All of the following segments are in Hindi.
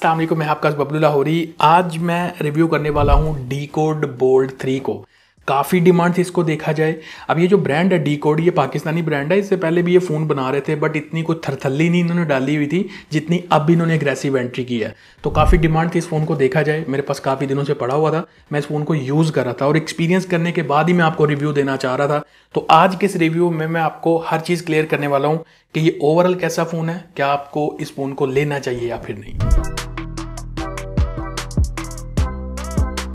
अस्सलाम मैं आपका बबलू लाहौरी आज मैं रिव्यू करने वाला हूँ डी कोड बोल्ड थ्री को काफ़ी डिमांड थी इसको देखा जाए अब ये जो ब्रांड है डी कोड ये पाकिस्तानी ब्रांड है इससे पहले भी ये फ़ोन बना रहे थे बट इतनी कोई थरथली नहीं इन्होंने डाली हुई थी जितनी अब इन्होंने एग्रेसिव एंट्री की है तो काफ़ी डिमांड थी इस फ़ोन को देखा जाए मेरे पास काफ़ी दिनों से पड़ा हुआ था मैं इस फ़ोन को यूज़ कर रहा था और एक्सपीरियंस करने के बाद ही मैं आपको रिव्यू देना चाह रहा था तो आज के इस रिव्यू में मैं आपको हर चीज़ क्लियर करने वाला हूँ कि ये ओवरऑल कैसा फ़ोन है क्या आपको इस फ़ोन को लेना चाहिए या फिर नहीं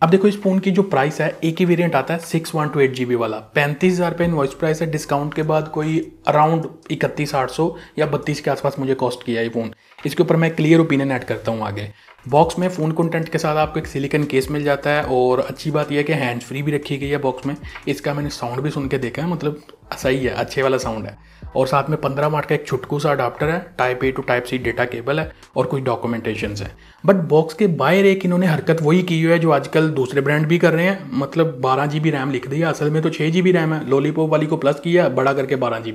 अब देखो इस फ़ोन की जो प्राइस है एक ही वेरिएंट आता है six one two eight G B वाला पैंतीस हज़ार रुपये इन्वॉइस प्राइस है डिस्काउंट के बाद कोई अराउंड इकतीस आठ सौ या बत्तीस के आसपास मुझे कॉस्ट किया ये फ़ोन इसके ऊपर मैं क्लियर ओपिनियन ऐड करता हूँ आगे बॉक्स में फ़ोन कंटेंट के साथ आपको एक सिलिकन केस मिल जाता है और अच्छी बात यह है कि हैंड फ्री भी रखी गई है बॉक्स में इसका मैंने साउंड भी सुन के देखा है मतलब सही है अच्छे वाला साउंड है और साथ में पंद्रह वाट का एक छुटकू सा अडाप्टर है type A to type C data cable है और कुछ डॉक्यूमेंटेशन है बट बॉक्स के बाहर एक इन्होंने हरकत वही की हुई है जो आजकल दूसरे ब्रांड भी कर रहे हैं मतलब बारह जी रैम लिख दिया असल में तो छः जी रैम है लॉलीपॉप वाली को प्लस किया बड़ा करके बारह जी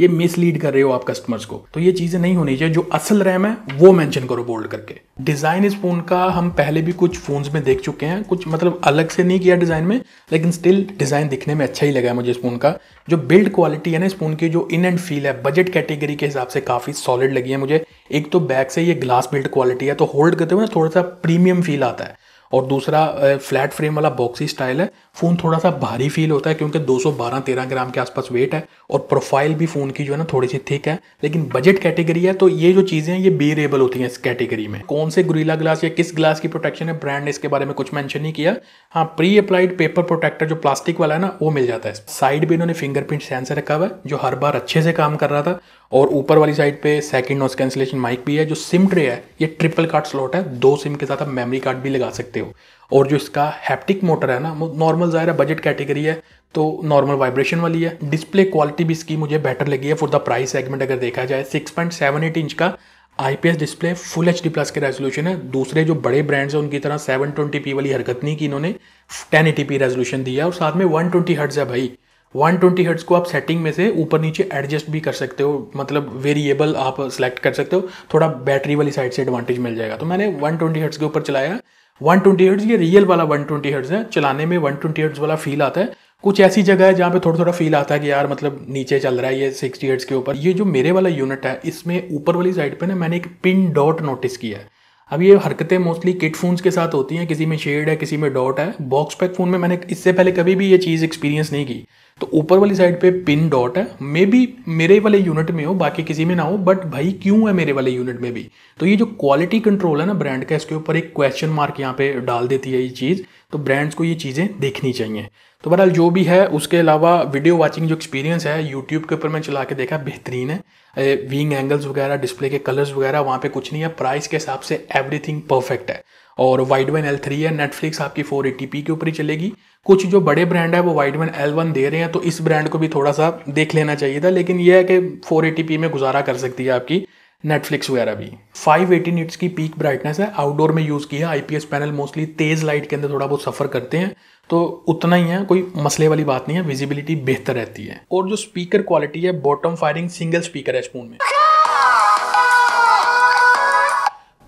ये मिसलीड कर रहे हो आप कस्टमर्स को तो ये चीज़ें नहीं होनी चाहिए जो असल रैम है वो मैंशन करो बोल्ड करके डिज़ाइन इस फ़ोन का हम पहले भी कुछ फ़ोन्स में देख चुके हैं कुछ मतलब अलग से नहीं किया डिज़ाइन में लेकिन स्टिल डिज़ाइन दिखने में अच्छा ही लगा है मुझे इस फ़ोन का जो बिल्ड क्वालिटी है ना इस फ़ोन की जो इन एंड फील है बजट कैटेगरी के हिसाब से काफ़ी सॉलिड लगी है मुझे एक तो बैक से ये ग्लास बिल्ड क्वालिटी है तो होल्ड करते हुए थोड़ा सा प्रीमियम फील आता है और दूसरा फ्लैट फ्रेम वाला बॉक्सी स्टाइल है फ़ोन थोड़ा सा भारी फील होता है क्योंकि 212-13 ग्राम के आसपास वेट है और प्रोफाइल भी फ़ोन की जो है ना थोड़ी सी थिक है लेकिन बजट कैटेगरी है तो ये जो चीज़ें हैं ये बेरेबल होती हैं इस कैटेगरी में कौन से गुरीला ग्लास या किस ग्लास की प्रोटेक्शन है ब्रांड ने इसके बारे में कुछ मैंशन नहीं किया हाँ प्री अप्लाइड पेपर प्रोटेक्टर जो प्लास्टिक वाला है ना वो मिल जाता है साइड भी इन्होंने फिंगरप्रिंट सेंसर रखा हुआ है जो हर बार अच्छे से काम कर रहा था और ऊपर वाली साइड पे सेकंड नॉइस कैंसिलेशन माइक भी है जो सिम ट्रे है ये ट्रिपल कार्ड स्लॉट है दो सिम के साथ आप मेमोरी कार्ड भी लगा सकते हो और जो इसका हैप्टिक मोटर है ना वो नॉर्मल ज़ाहिर है बजट कैटेगरी है तो नॉर्मल वाइब्रेशन वाली है डिस्प्ले क्वालिटी भी इसकी मुझे बेटर लगी है फॉर द प्राइस सेगमेंट अगर देखा जाए six point seven eight inch का I display full H D plus के रेजोल्यूशन है दूसरे जो बड़े ब्रांड्स हैं उनकी तरह सेवन ट्वेंटी पी वाली हरकत नहीं की इन्होंने टेन पी रेजोल्यूशन दिया और साथ में वन ट्वेंटी हर्ट्स है भाई 120 हर्ट्स को आप सेटिंग में से ऊपर नीचे एडजस्ट भी कर सकते हो मतलब वेरिएबल आप सेलेक्ट कर सकते हो थोड़ा बैटरी वाली साइड से एडवांटेज मिल जाएगा तो मैंने 120 हर्ट्स के ऊपर चलाया 120 हर्ट्स ये रियल वाला 120 हर्ट्स है चलाने में 120 हर्ट्स वाला फील आता है कुछ ऐसी जगह है जहाँ पे थोड़ा थोड़ा फील आता है कि यार मतलब नीचे चल रहा है ये सिक्सटी हर्ट्स के ऊपर ये जो मेरे वाला यूनिट है इसमें ऊपर वाली साइड पर ना मैंने एक पिन डॉट नोटिस किया है अब ये हरकतें मोस्टली किट फ़ोन्स के साथ होती हैं किसी में शेड है किसी में डॉट है बॉक्स पैक फ़ोन में मैंने इससे पहले कभी भी ये चीज़ एक्सपीरियंस नहीं की तो ऊपर वाली साइड पे पिन डॉट है मे बी मेरे वाले यूनिट में हो बाकी किसी में ना हो बट भाई क्यों है मेरे वाले यूनिट में भी तो ये जो क्वालिटी कंट्रोल है ना ब्रांड का इसके ऊपर एक क्वेश्चन मार्क यहाँ पे डाल देती है ये चीज़ तो ब्रांड्स को ये चीज़ें देखनी चाहिए तो बहरहाल जो भी है उसके अलावा वीडियो वाचिंग जो एक्सपीरियंस है यूट्यूब के ऊपर मैं चला के देखा बेहतरीन है विंग एंगल्स वगैरह डिस्प्ले के कलर्स वगैरह वहाँ पे कुछ नहीं है प्राइस के हिसाब से एवरीथिंग परफेक्ट है और वाइड वन एल थ्री है नेटफ्लिक्स आपकी फोर एटी के ऊपर ही चलेगी कुछ जो बड़े ब्रांड है वो वाइड वन एल वन दे रहे हैं तो इस ब्रांड को भी थोड़ा सा देख लेना चाहिए था लेकिन यह है कि फोर में गुजारा कर सकती है आपकी नेटफ्लिक्स वगैरह भी फाइव एटी निट्स की पीक ब्राइटनेस है आउटडोर में यूज़ किया एस पैनल मोस्टली तेज़ लाइट के अंदर थोड़ा बहुत सफ़र करते हैं तो उतना ही है कोई मसले वाली बात नहीं है विजिबिलिटी बेहतर रहती है और जो स्पीकर क्वालिटी है बॉटम फायरिंग सिंगल स्पीकर है स्पून में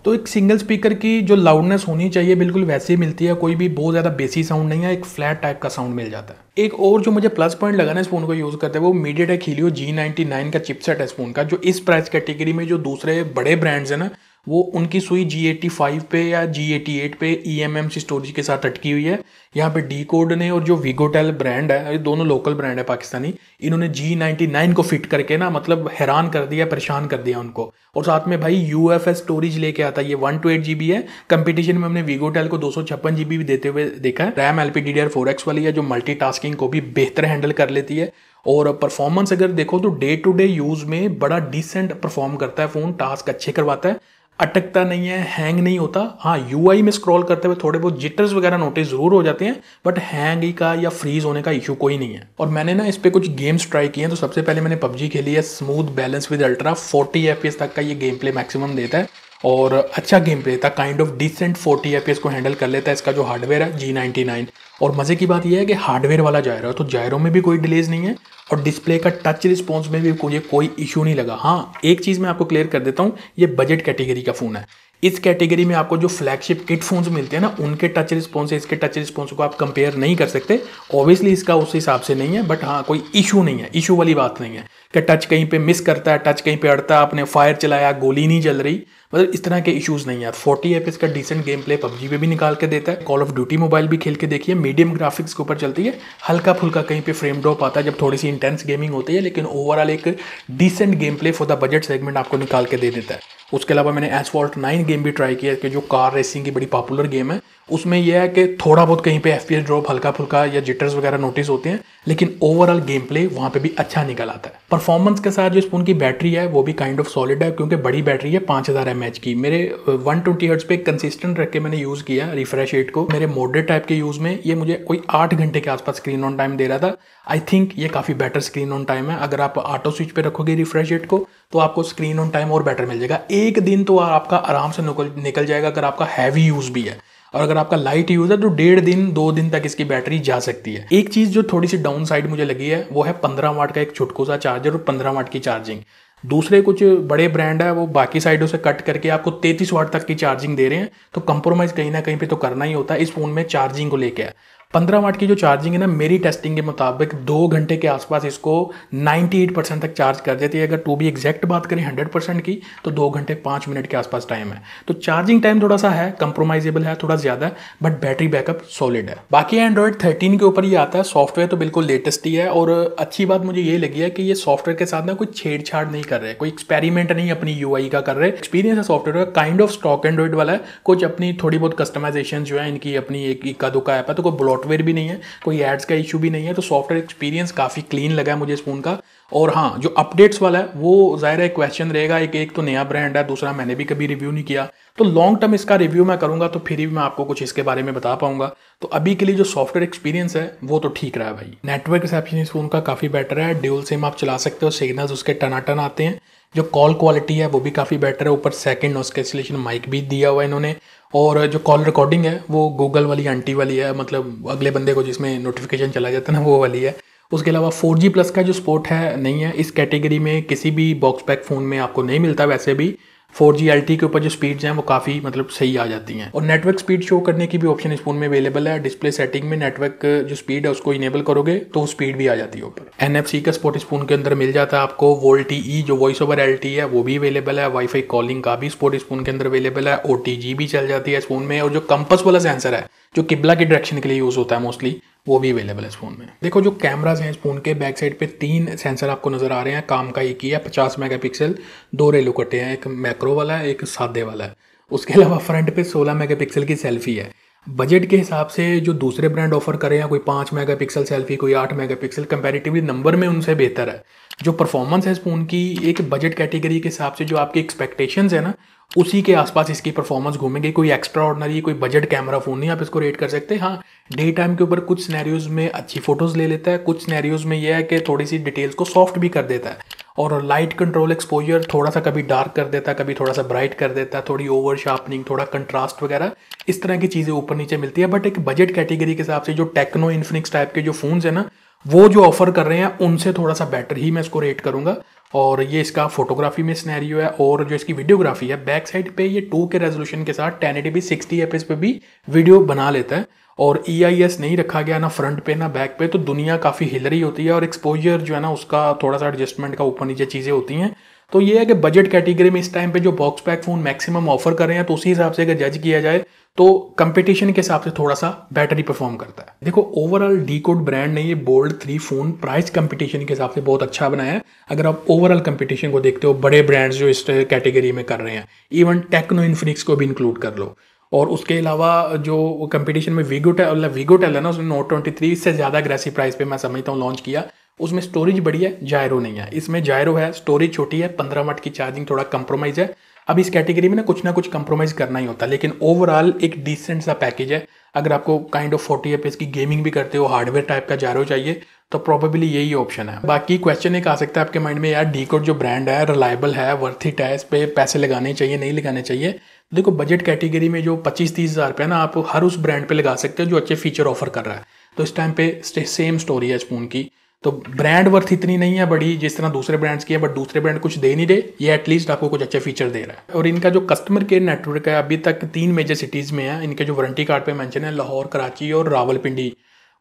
तो एक सिंगल स्पीकर की जो लाउडनेस होनी चाहिए बिल्कुल वैसी मिलती है कोई भी बहुत ज़्यादा बेसी साउंड नहीं है एक फ्लैट टाइप का साउंड मिल जाता है एक और जो मुझे प्लस पॉइंट लगा ना इस फ़ोन को यूज़ करते हैं वो MediaTek Helio G ninety nine का चिपसेट है इस फ़ोन का जो इस प्राइस कैटेगरी में जो दूसरे बड़े ब्रांड्स हैं ना वो उनकी सुई जी एटी फाइव पे या जी एटी एट पे ई एम एम स्टोरेज के साथ अटकी हुई है यहाँ पे डी कोड ने और जो वीगोटेल ब्रांड है ये दोनों लोकल ब्रांड है पाकिस्तानी इन्होंने जी नाइन्टी नाइन को फिट करके ना मतलब हैरान कर दिया परेशान कर दिया उनको और साथ में भाई यू एफ एस स्टोरेज लेके आता है ये one two eight G B है कंपटीशन में हमने वीगोटेल को दो सौ छप्पन जी बी भी देते हुए देखा है RAM L P D D R four X वाली है जो मल्टी टास्किंग को भी बेहतर हैंडल कर लेती है और परफॉर्मेंस अगर देखो तो डे टू डे यूज़ में बड़ा डिसेंट परफॉर्म करता है फ़ोन टास्क अच्छे करवाता है अटकता नहीं है हैंग नहीं होता हाँ यू में स्क्रॉल करते हुए थोड़े बहुत जिटर्स वगैरह नोटिस जरूर हो जाते हैं बट हैंग का या फ्रीज होने का इशू कोई नहीं है और मैंने ना इस पर कुछ गेम्स ट्राई किए हैं तो सबसे पहले मैंने पबजी खेली है smooth balance with ultra forty F तक का ये गेम प्ले मैक्सिमम देता है और अच्छा गेम प्ले था kind of decent forty F को हैंडल कर लेता है इसका जो हार्डवेयर है जी नाइनटी नाइन और मज़े की बात यह है कि हार्डवेयर वाला जायरो है तो जायरो में भी कोई डिलेज नहीं है और डिस्प्ले का टच रिस्पॉन्स में भी मुझे कोई इशू नहीं लगा हाँ एक चीज़ मैं आपको क्लियर कर देता हूँ ये बजट कैटेगरी का फ़ोन है इस कैटेगरी में आपको जो फ्लैगशिप किट फोन्स मिलते हैं ना उनके टच रिस्पॉन्स इसके टच रिस्पॉन्स को आप कंपेयर नहीं कर सकते ऑब्वियसली इसका उस हिसाब से नहीं है बट हाँ कोई इशू नहीं है इशू वाली बात नहीं है कि टच कहीं पे मिस करता है टच कहीं पे अड़ता है आपने फायर चलाया गोली नहीं चल रही मतलब इस तरह के इशूज़ नहीं है फोर्टी एफ इसका डिसेंट गेम प्ले पबजी पे भी निकाल के देता है कॉल ऑफ ड्यूटी मोबाइल भी खेल के देखिए मीडियम ग्राफिक्स के ऊपर चलती है हल्का फुल्का कहीं पे फ्रेम ड्रॉप आता है जब थोड़ी सी इंटेंस गेमिंग होती है लेकिन ओवरऑल एक decent game play for the budget segment आपको निकाल के दे देता है उसके अलावा मैंने एस वॉल्ट नाइन गेम भी ट्राई किया कि जो कार रेसिंग की बड़ी पॉपुलर गेम है उसमें यह है कि थोड़ा बहुत कहीं पे एफ ड्रॉप हल्का फुल्का या जिटर्स वगैरह नोटिस होते हैं लेकिन ओवरऑल गेम प्ले वहाँ पे भी अच्छा निकल आता है परफॉर्मेंस के साथ जो स्पून की बैटरी है वो भी काइंड ऑफ सॉलिड है क्योंकि बड़ी बैटरी है पाँच हज़ार एम मैच की मेरे 120 uh, ट्वेंटी पे कंसिस्टेंट रख के मैंने यूज़ किया रिफ्रेश रेट को मेरे मॉडरेट टाइप के यूज़ में ये मुझे कोई आठ घंटे के आसपास स्क्रीन ऑन टाइम दे रहा था आई थिंक ये काफ़ी बेटर स्क्रीन ऑन टाइम है अगर आप ऑटो स्विच पे रखोगे रिफ्रेश रेट को तो आपको स्क्रीन ऑन टाइम और बेटर मिल जाएगा एक दिन तो आपका आराम से निकल जाएगा अगर आपका हैवी यूज़ भी है और अगर आपका लाइट यूज है तो डेढ़ दिन दो दिन तक इसकी बैटरी जा सकती है एक चीज जो थोड़ी सी डाउन साइड मुझे लगी है वो है पंद्रह वाट का एक छुटको सा चार्जर और पंद्रह वाट की चार्जिंग दूसरे कुछ बड़े ब्रांड है वो बाकी साइडों से कट करके आपको तैतीस वाट तक की चार्जिंग दे रहे हैं तो कंप्रोमाइज़ कहीं ना कहीं पे तो करना ही होता है इस फ़ोन में चार्जिंग को लेकर पंद्रह वाट की जो चार्जिंग है ना मेरी टेस्टिंग के मुताबिक दो घंटे के आसपास इसको 98 परसेंट तक चार्ज कर देती है अगर टू बी एग्जैक्ट बात करें 100 परसेंट की तो दो घंटे पाँच मिनट के आसपास टाइम है तो चार्जिंग टाइम थोड़ा सा है कंप्रोमाइजेबल है थोड़ा ज़्यादा है बट बैटरी बैकअप सॉलिड है बाकी एंड्रॉयड थर्टीन के ऊपर ये आता है सॉफ्टवेयर तो बिल्कुल लेटेस्ट ही है और अच्छी बात मुझे ये लगी है कि ये सॉफ्टवेयर के साथ ना कोई छेड़छाड़ नहीं कर रहे कोई एक्सपेरिमेंट नहीं अपनी यू का कर रहे एक्सपीरियंस है सॉफ्टवेयर का काइंड ऑफ स्टॉक एंड्रॉइड वाला है कुछ अपनी थोड़ी बहुत कस्टमाइजेशन जो है इनकी अपनी एक इक्का दुका ऐप है तो कोई ब्लॉट सॉफ्टवेयर भी नहीं है कोई एड्स का इशू भी नहीं है तो सॉफ्टवेयर एक्सपीरियंस काफ़ी क्लीन लगा है मुझे इस फ़ोन का और हाँ जो अपडेट्स वाला है वो ज़ाहिर है क्वेश्चन रहेगा एक एक तो नया ब्रांड है दूसरा मैंने भी कभी रिव्यू नहीं किया तो लॉन्ग टर्म इसका रिव्यू मैं करूँगा तो फिर भी मैं आपको कुछ इसके बारे में बता पाऊंगा तो अभी के लिए जो सॉफ्टवेयर एक्सपीरियंस है वो तो ठीक रहा है भाई नेटवर्क रिसेप्शन इस फोन का काफ़ी बेटर है ड्यूल सिम आप चला सकते हो सिग्नल्स उसके टनाटन आते हैं जो कॉल क्वालिटी है वो भी काफ़ी बेटर है ऊपर सेकंड नॉइस कैंसिलेशन माइक भी दिया हुआ है इन्होंने और जो कॉल रिकॉर्डिंग है वो गूगल वाली आंटी वाली है मतलब अगले बंदे को जिसमें नोटिफिकेशन चला जाता है ना वो वाली है उसके अलावा 4G प्लस का जो सपोर्ट है नहीं है इस कैटेगरी में किसी भी बॉक्स पैक फ़ोन में आपको नहीं मिलता वैसे भी फोर जी एल टी के ऊपर जो स्पीड्स हैं वो काफ़ी मतलब सही आ जाती हैं और नेटवर्क स्पीड शो करने की भी ऑप्शन इस फोन में अवेलेबल है डिस्प्ले सेटिंग में नेटवर्क जो स्पीड है उसको इनेबल करोगे तो वो स्पीड भी आ जाती है ऊपर एन एफ सी का स्पोर्ट इस फोन के अंदर मिल जाता है आपको वोल्ट ई e, जो वॉइस ओवर एल टी है वो भी अवेलेबल है वाईफाई कॉलिंग का भी स्पोर्ट इस फोन के अंदर अवेलेबल है ओ टी जी भी चल जाती है इस फोन में और जो कंपस वाला सेंसर है जो किबला के डायरेक्शन के लिए यूज़ होता है मोस्टली वो भी अवेलेबल है इस फ़ोन में देखो जो कैमराज हैं इस फ़ोन के बैक साइड पे तीन सेंसर आपको नज़र आ रहे हैं काम का एक ही है पचास मेगापिक्सल दो रेलो कटे हैं एक मैक्रो वाला है एक सादे वाला है उसके अलावा फ्रंट पे सोलह मेगापिक्सल की सेल्फी है बजट के हिसाब से जो दूसरे ब्रांड ऑफर करें हैं कोई पाँच मेगापिक्सल सेल्फी कोई आठ मेगापिक्सल पिक्सल नंबर में उनसे बेहतर है जो परफॉर्मेंस है इस फ़ोन की एक बजट कैटेगरी के हिसाब से जो आपकी एक्सपेक्टेशंस है ना उसी के आसपास इसकी परफॉर्मेंस घूमेंगे कोई एक्स्ट्रा ऑर्डनरी कोई बजट कैमरा फ़ोन नहीं आप इसको रेट कर सकते हाँ डे टाइम के ऊपर कुछ स्नैरियोज़ में अच्छी फ़ोटोज़ ले लेता है कुछ स्नैरियोज़ में यह है कि थोड़ी सी डिटेल्स को सॉफ्ट भी कर देता है और लाइट कंट्रोल एक्सपोजर थोड़ा सा कभी डार्क कर देता है कभी थोड़ा सा ब्राइट कर देता है थोड़ी ओवर शार्पनिंग थोड़ा कंट्रास्ट वगैरह इस तरह की चीज़ें ऊपर नीचे मिलती है बट एक बजट कैटेगरी के हिसाब से जो टेक्नो इन्फिनिक्स टाइप के जो फ़ोन्स हैं ना वो जो ऑफर कर रहे हैं उनसे थोड़ा सा बेटर ही मैं इसको रेट करूंगा और ये इसका फोटोग्राफी में स्नैरियो है और जो इसकी वीडियोग्राफी है बैक साइड पे ये टू के रेजोल्यूशन के साथ टेन एटी सिक्सटी एफ पे भी वीडियो बना लेता है और ई e नहीं रखा गया ना फ्रंट पे ना बैक पे तो दुनिया काफ़ी हिल रही होती है और एक्सपोजर जो है ना उसका थोड़ा सा एडजस्टमेंट का ऊपर नीचे चीज़ें होती हैं तो ये है कि बजट कैटेगरी में इस टाइम पे जो box pack phone maximum offer कर रहे हैं तो उसी हिसाब से अगर जज किया जाए तो कंपटीशन के हिसाब से थोड़ा सा बैटरी परफॉर्म करता है देखो ओवरऑल डी कोड ब्रांड ने ये bold three phone price competition के हिसाब से बहुत अच्छा बनाया है अगर आप ओवरऑल कंपटीशन को देखते हो बड़े ब्रांड्स जो इस कैटेगरी में कर रहे हैं इवन टेक्नो इन्फिनिक्स को भी इंक्लूड कर लो और उसके अलावा जो कंपटीशन में वीगो टेल वीगो टेल है ना उसने नोट ट्वेंटी थ्री से ज़्यादा अग्रेसिव प्राइस पे मैं समझता हूँ लॉन्च किया उसमें स्टोरेज बड़ी है जायरो नहीं है इसमें जायरो है स्टोरेज छोटी है पंद्रह वाट की चार्जिंग थोड़ा कंप्रोमाइज़ है अब इस कैटेगरी में ना कुछ ना कुछ कंप्रोमाइज़ करना ही होता है लेकिन ओवरऑल एक डिसेंट सा पैकेज है अगर आपको काइंड ऑफ फोर्टी एफ की गेमिंग भी करते हो हार्डवेयर टाइप का जायरो चाहिए तो प्रॉबेबली यही ऑप्शन है बाकी क्वेश्चन एक आ सकता है आपके माइंड में यार डी जो ब्रांड है रिलायबल है वर्थिट है इस पर पैसे लगाने चाहिए नहीं लगाने चाहिए देखो बजट कैटेगरी में जो पच्चीस तीस हज़ार रुपया ना आप हर उस ब्रांड पे लगा सकते हो जो अच्छे फीचर ऑफर कर रहा है तो इस टाइम पे सेम स्टोरी है स्पून फ़ोन की तो ब्रांड वर्थ इतनी नहीं है बड़ी जिस तरह दूसरे ब्रांड्स की है बट दूसरे ब्रांड कुछ दे नहीं रहे ये एटलीस्ट आपको कुछ अच्छे फीचर दे रहा है और इनका जो कस्टमर केयर नेटवर्क है अभी तक तीन मेजर सिटीज़ में है इनके जो वारंटी कार्ड पे मेंशन है लाहौर कराची और रावलपिंडी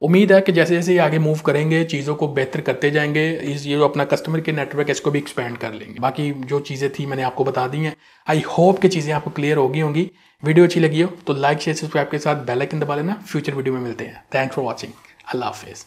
उम्मीद है कि जैसे जैसे आगे मूव करेंगे चीज़ों को बेहतर करते जाएंगे इस ये जो अपना कस्टमर के नेटवर्क है इसको भी एक्सपेंड कर लेंगे बाकी जो चीज़ें थी मैंने आपको बता दी हैं आई होप कि चीज़ें आपको क्लियर होगी होंगी वीडियो अच्छी लगी हो तो लाइक शेयर सब्सक्राइब के साथ बेल आइकन दबा लेना फ्यूचर वीडियो में मिलते हैं थैंक्स फॉर वॉचिंग अल्लाह हाफिज़